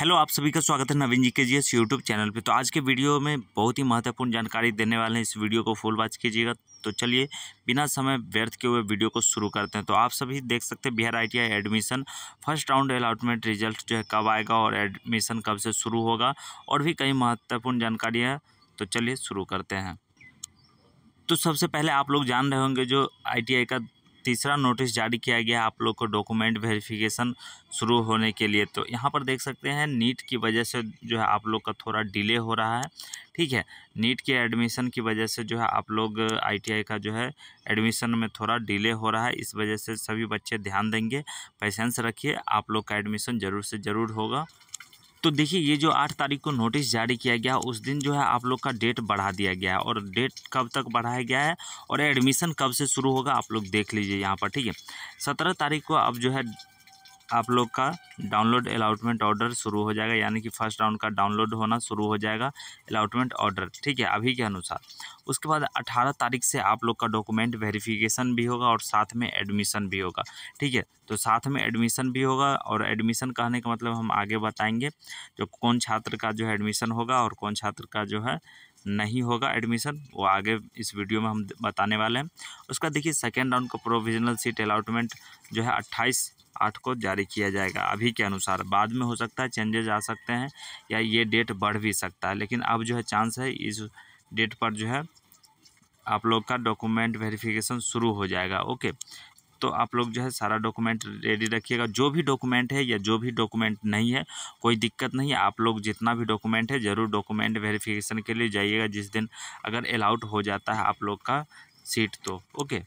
hello आप सभी का स्वागत है नवीन जी के जी एस यूट्यूब चैनल पे तो आज के वीडियो में बहुत ही महत्वपूर्ण जानकारी देने वाले हैं इस वीडियो को फुल वॉच कीजिएगा तो चलिए बिना समय व्यर्थ के हुए वीडियो को शुरू करते हैं तो आप सभी देख सकते हैं Bihar ITI admission first round allotment result जो है कब आएगा और एडमिशन कब से शुरू होगा और भी कई महत्वपूर्ण जानकारी है तो चलिए शुरू करते हैं तो सबसे पहले आप लोग जान रहे होंगे जो आई का तीसरा नोटिस जारी किया गया आप लोग को डॉक्यूमेंट वेरिफिकेशन शुरू होने के लिए तो यहाँ पर देख सकते हैं नीट की वजह से जो है आप लोग का थोड़ा डिले हो रहा है ठीक है नीट के एडमिशन की वजह से जो है आप लोग आईटीआई का जो है एडमिशन में थोड़ा डिले हो रहा है इस वजह से सभी बच्चे ध्यान देंगे पैसेंस रखिए आप लोग का एडमिशन ज़रूर से ज़रूर होगा तो देखिए ये जो आठ तारीख को नोटिस जारी किया गया है उस दिन जो है आप लोग का डेट बढ़ा दिया गया है और डेट कब तक बढ़ाया गया है और एडमिशन कब से शुरू होगा आप लोग देख लीजिए यहाँ पर ठीक है सत्रह तारीख को अब जो है आप लोग का डाउनलोड अलाउटमेंट ऑर्डर शुरू हो जाएगा यानी कि फर्स्ट राउंड का डाउनलोड होना शुरू हो जाएगा अलाउटमेंट ऑर्डर ठीक है अभी के अनुसार उसके बाद अठारह तारीख से आप लोग का डॉक्यूमेंट वेरिफिकेशन भी होगा और साथ में एडमिशन भी होगा ठीक है तो साथ में एडमिशन भी होगा और एडमिशन कहने का मतलब हम आगे बताएंगे जो कौन छात्र का जो है एडमिशन होगा और कौन छात्र का जो है नहीं होगा एडमिशन वो आगे इस वीडियो में हम बताने वाले हैं उसका देखिए सेकेंड राउंड का प्रोविजनल सीट अलाउटमेंट जो है अट्ठाईस आठ को जारी किया जाएगा अभी अभी के अनुसार बाद में हो सकता है चेंजेज आ सकते हैं या ये डेट बढ़ भी सकता है लेकिन अब जो है चांस है इस डेट पर जो है आप लोग का डॉक्यूमेंट वेरिफिकेशन शुरू हो जाएगा ओके तो आप लोग जो है सारा डॉक्यूमेंट रेडी रखिएगा जो भी डॉक्यूमेंट है या जो भी डॉक्यूमेंट नहीं है कोई दिक्कत नहीं है आप लोग जितना भी डॉक्यूमेंट है ज़रूर डॉक्यूमेंट वेरिफिकेशन के लिए जाइएगा जिस दिन अगर अलाउट हो जाता है आप लोग का सीट तो ओके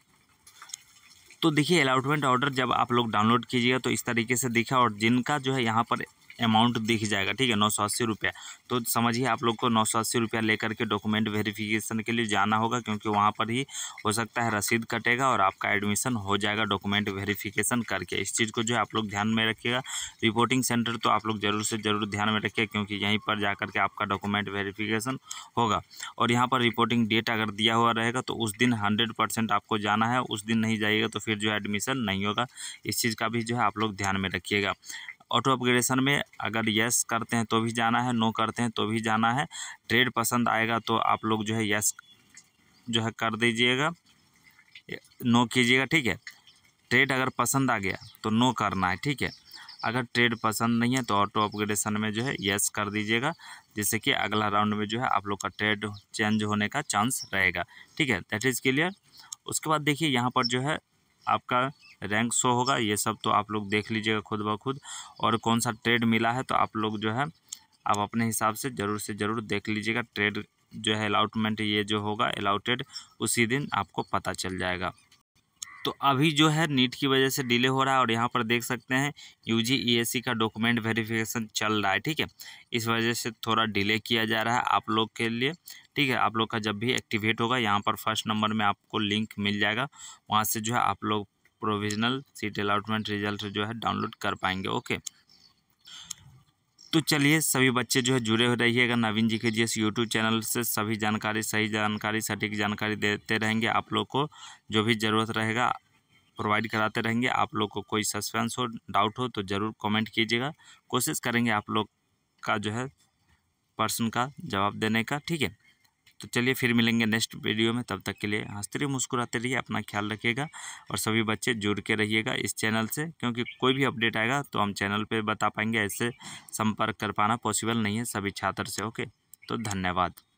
तो देखिए अलाउटमेंट ऑर्डर जब आप लोग डाउनलोड कीजिएगा तो इस तरीके से दिखा और जिनका जो है यहाँ पर अमाउंट दिख जाएगा ठीक है नौ सौ अस्सी रुपया तो समझिए आप लोग को नौ सौ अस्सी रुपया लेकर के डॉक्यूमेंट वेरिफिकेशन के लिए जाना होगा क्योंकि वहाँ पर ही हो सकता है रसीद कटेगा और आपका एडमिशन हो जाएगा डॉक्यूमेंट वेरिफिकेशन करके इस चीज़ को जो है आप लोग ध्यान में रखिएगा रिपोर्टिंग सेंटर तो आप लोग ज़रूर से ज़रूर ध्यान में रखिए क्योंकि यहीं पर जा करके आपका डॉक्यूमेंट वेरीफिकेशन होगा और यहाँ पर रिपोर्टिंग डेट अगर दिया हुआ रहेगा तो उस दिन हंड्रेड परसेंट आपको जाना है उस दिन नहीं जाइएगा तो फिर जो है एडमिशन नहीं होगा इस चीज़ का भी जो है आप लोग ध्यान में रखिएगा ऑटो अपग्रेडेशन में अगर यस करते हैं तो भी जाना है नो करते हैं तो भी जाना है ट्रेड पसंद आएगा तो आप लोग जो है यस जो है कर दीजिएगा नो कीजिएगा ठीक है ट्रेड अगर पसंद आ गया तो नो करना है ठीक है अगर ट्रेड पसंद नहीं है तो ऑटो अपग्रेडेशन में जो है यस कर दीजिएगा जिससे कि अगला राउंड में जो है आप लोग का ट्रेड चेंज होने का चांस रहेगा ठीक है दैट इज़ क्लियर उसके बाद देखिए यहाँ पर जो है आपका रैंक शो होगा ये सब तो आप लोग देख लीजिएगा खुद ब खुद और कौन सा ट्रेड मिला है तो आप लोग जो है आप अपने हिसाब से ज़रूर से ज़रूर देख लीजिएगा ट्रेड जो है अलाउटमेंट ये जो होगा अलाउटेड उसी दिन आपको पता चल जाएगा तो अभी जो है नीट की वजह से डिले हो रहा है और यहाँ पर देख सकते हैं यू जी e का डॉक्यूमेंट वेरिफिकेशन चल रहा है ठीक है इस वजह से थोड़ा डिले किया जा रहा है आप लोग के लिए ठीक है आप लोग का जब भी एक्टिवेट होगा यहाँ पर फर्स्ट नंबर में आपको लिंक मिल जाएगा वहाँ से जो है आप लोग प्रोविजनल सीट अलाटमेंट रिजल्ट जो है डाउनलोड कर पाएंगे ओके तो चलिए सभी बच्चे जो है जुड़े हो रहिएगा नवीन जी के जी एस यूट्यूब चैनल से सभी जानकारी सही जानकारी सटीक जानकारी देते रहेंगे आप लोग को जो भी ज़रूरत रहेगा प्रोवाइड कराते रहेंगे आप लोग को कोई सस्पेंस हो डाउट हो तो ज़रूर कमेंट कीजिएगा कोशिश करेंगे आप लोग का जो है पर्सन का जवाब देने का ठीक है तो चलिए फिर मिलेंगे नेक्स्ट वीडियो में तब तक के लिए हंसते रहिए मुस्कुराते रहिए अपना ख्याल रखिएगा और सभी बच्चे जुड़ के रहिएगा इस चैनल से क्योंकि कोई भी अपडेट आएगा तो हम चैनल पर बता पाएंगे ऐसे संपर्क कर पाना पॉसिबल नहीं है सभी छात्र से ओके तो धन्यवाद